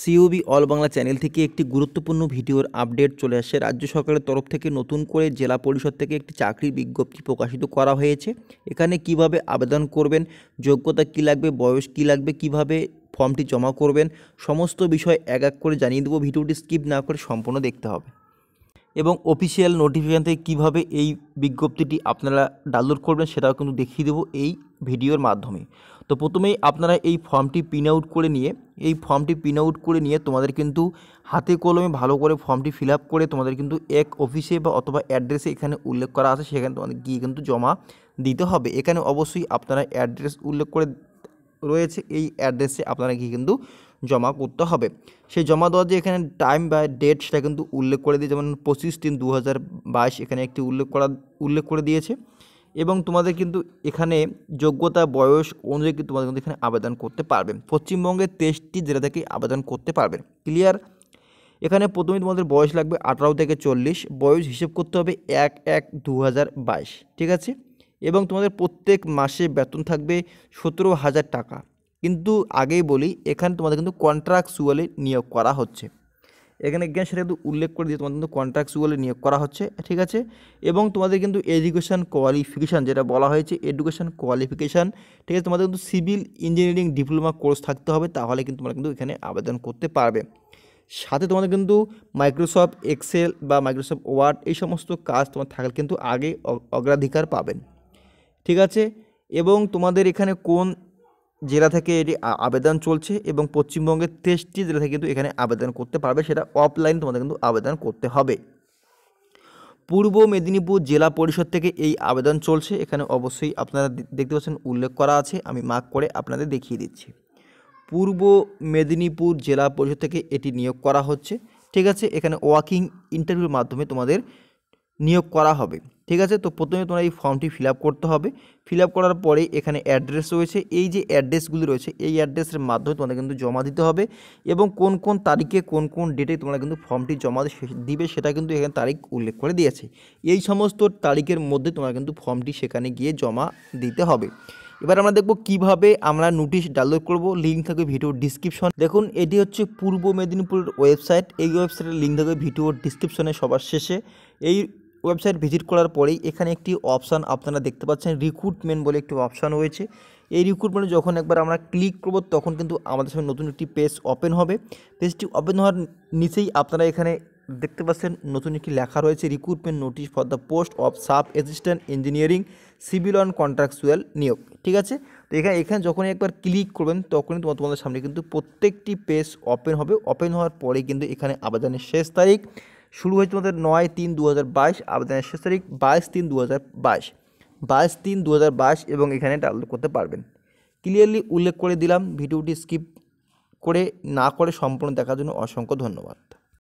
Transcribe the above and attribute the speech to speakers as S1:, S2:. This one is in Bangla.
S1: সিইউবি অল বাংলা চ্যানেল থেকে একটি গুরুত্বপূর্ণ ভিডিওর আপডেট চলে আসে রাজ্য সরকারের তরফ থেকে নতুন করে জেলা পরিষদ থেকে একটি চাকরি বিজ্ঞপ্তি প্রকাশিত করা হয়েছে এখানে কিভাবে আবেদন করবেন যোগ্যতা কি লাগবে বয়স কি লাগবে কিভাবে ফর্মটি জমা করবেন সমস্ত বিষয় এক এক করে জানিয়ে দেবো ভিডিওটি স্কিপ না করে সম্পূর্ণ দেখতে হবে এবং অফিসিয়াল নোটিফিকেশান থেকে কীভাবে এই বিজ্ঞপ্তিটি আপনারা ডাউনলোড করবেন সেটাও কিন্তু দেখিয়ে দেবো এই ভিডিওর মাধ্যমে তো প্রথমেই আপনারা এই ফর্মটি প্রিন আউট করে নিয়ে এই ফর্মটি প্রিন আউট করে নিয়ে তোমাদের কিন্তু হাতে কলমে ভালো করে ফর্মটি ফিল আপ করে তোমাদের কিন্তু এক অফিসে বা অথবা অ্যাড্রেসে এখানে উল্লেখ করা আছে সেখানে তোমাদের গিয়ে কিন্তু জমা দিতে হবে এখানে অবশ্যই আপনারা অ্যাড্রেস উল্লেখ করে রয়েছে এই অ্যাড্রেসে আপনারা কি কিন্তু জমা করতে হবে সেই জমা দেওয়ার যে এখানে টাইম বা ডেট সেটা কিন্তু উল্লেখ করে দিয়ে যেমন পঁচিশ তিন দু এখানে একটি উল্লেখ করা উল্লেখ করে দিয়েছে এবং তোমাদের কিন্তু এখানে যোগ্যতা বয়স অনুযায়ী কিন্তু তোমাদের কিন্তু এখানে আবেদন করতে পারবে পশ্চিমবঙ্গের তেইশটি জেলা থেকে আবেদন করতে পারবে ক্লিয়ার এখানে প্রথমে তোমাদের বয়স লাগবে আঠারো থেকে চল্লিশ বয়স হিসেব করতে হবে এক এক দু ঠিক আছে এবং তোমাদের প্রত্যেক মাসে বেতন থাকবে সতেরো হাজার টাকা কিন্তু আগেই বলি এখানে তোমাদের কিন্তু কন্ট্রাকচুয়ালি নিয়োগ করা হচ্ছে এখানে জ্ঞান সেটা কিন্তু উল্লেখ করে দিয়ে তোমাদের কিন্তু কন্ট্রাকচুয়ালি নিয়োগ করা হচ্ছে ঠিক আছে এবং তোমাদের কিন্তু এডুকেশান কোয়ালিফিকেশান যেটা বলা হয়েছে এডুকেশান কোয়ালিফিকেশান ঠিক আছে তোমাদের কিন্তু সিভিল ইঞ্জিনিয়ারিং ডিপ্লোমা কোর্স থাকতে হবে তাহলে কিন্তু তোমরা কিন্তু এখানে আবেদন করতে পারবে সাথে তোমাদের কিন্তু মাইক্রোসফট এক্সেল বা মাইক্রোসফট ওয়ার্ড এই সমস্ত কাজ তোমার থাকলে কিন্তু আগে অগ্রাধিকার পাবেন ঠিক আছে এবং তোমাদের এখানে কোন জেলা থেকে এটি আবেদন চলছে এবং পশ্চিমবঙ্গের তেইশটি জেলা থেকে কিন্তু এখানে আবেদন করতে পারবে সেটা অফলাইন তোমাদের কিন্তু আবেদন করতে হবে পূর্ব মেদিনীপুর জেলা পরিষদ থেকে এই আবেদন চলছে এখানে অবশ্যই আপনারা দেখতে পাচ্ছেন উল্লেখ করা আছে আমি মার্ক করে আপনাদের দেখিয়ে দিচ্ছি পূর্ব মেদিনীপুর জেলা পরিষদ থেকে এটি নিয়োগ করা হচ্ছে ঠিক আছে এখানে ওয়াকিং ইন্টারভিউর মাধ্যমে তোমাদের নিয়োগ করা হবে ঠিক আছে তো প্রথমে তোমরা এই ফর্মটি ফিল করতে হবে ফিল করার পরে এখানে অ্যাড্রেস রয়েছে এই যে অ্যাড্রেসগুলি রয়েছে এই অ্যাড্রেসের মাধ্যমে তোমাদের কিন্তু জমা দিতে হবে এবং কোন কোন তারিখে কোন কোন ডেটে তোমরা কিন্তু ফর্মটি জমা দিবে সেটা কিন্তু এখানে তারিখ উল্লেখ করে দিয়েছে এই সমস্ত তারিখের মধ্যে তোমরা কিন্তু ফর্মটি সেখানে গিয়ে জমা দিতে হবে এবার আমরা দেখব কিভাবে আমরা নোটিশ ডাউনলোড করব লিঙ্ক থাকবে ভিডিওর ডিসক্রিপশন দেখুন এটি হচ্ছে পূর্ব মেদিনীপুরের ওয়েবসাইট এই ওয়েবসাইটের লিঙ্ক থাকবে ভিডিওর ডিসক্রিপশনে সবার শেষে এই ওয়েবসাইট ভিজিট করার পরেই এখানে একটি অপশান আপনারা দেখতে পাচ্ছেন রিক্রুটমেন্ট বলে একটি অপশান রয়েছে এই রিক্রুটমেন্টে যখন একবার আমরা ক্লিক করব তখন কিন্তু আমাদের সামনে নতুন একটি পেজ ওপেন হবে পেজটি ওপেন হওয়ার নিচেই আপনারা এখানে দেখতে পাচ্ছেন নতুন একটি লেখা রয়েছে recruitment notice for the post of sub assistant engineering civil and contractual নিয়োগ ঠিক আছে তো এখানে এখানে যখনই একবার ক্লিক করবেন তখনই তোমার তোমাদের সামনে কিন্তু প্রত্যেকটি পেজ ওপেন হবে ওপেন হওয়ার পরে কিন্তু এখানে আবেদনের শেষ তারিখ শুরু হয়েছে তোমাদের নয় তিন দু হাজার বাইশ আবেদনের শেষ তারিখ বাইশ তিন দু হাজার বাইশ বাইশ তিন দু হাজার বাইশ এবং এখানে ডাউনলোড করতে পারবেন ক্লিয়ারলি উল্লেখ করে দিলাম ভিডিওটি স্কিপ করে না করে সম্পূর্ণ দেখার জন্য অসংখ্য ধন্যবাদ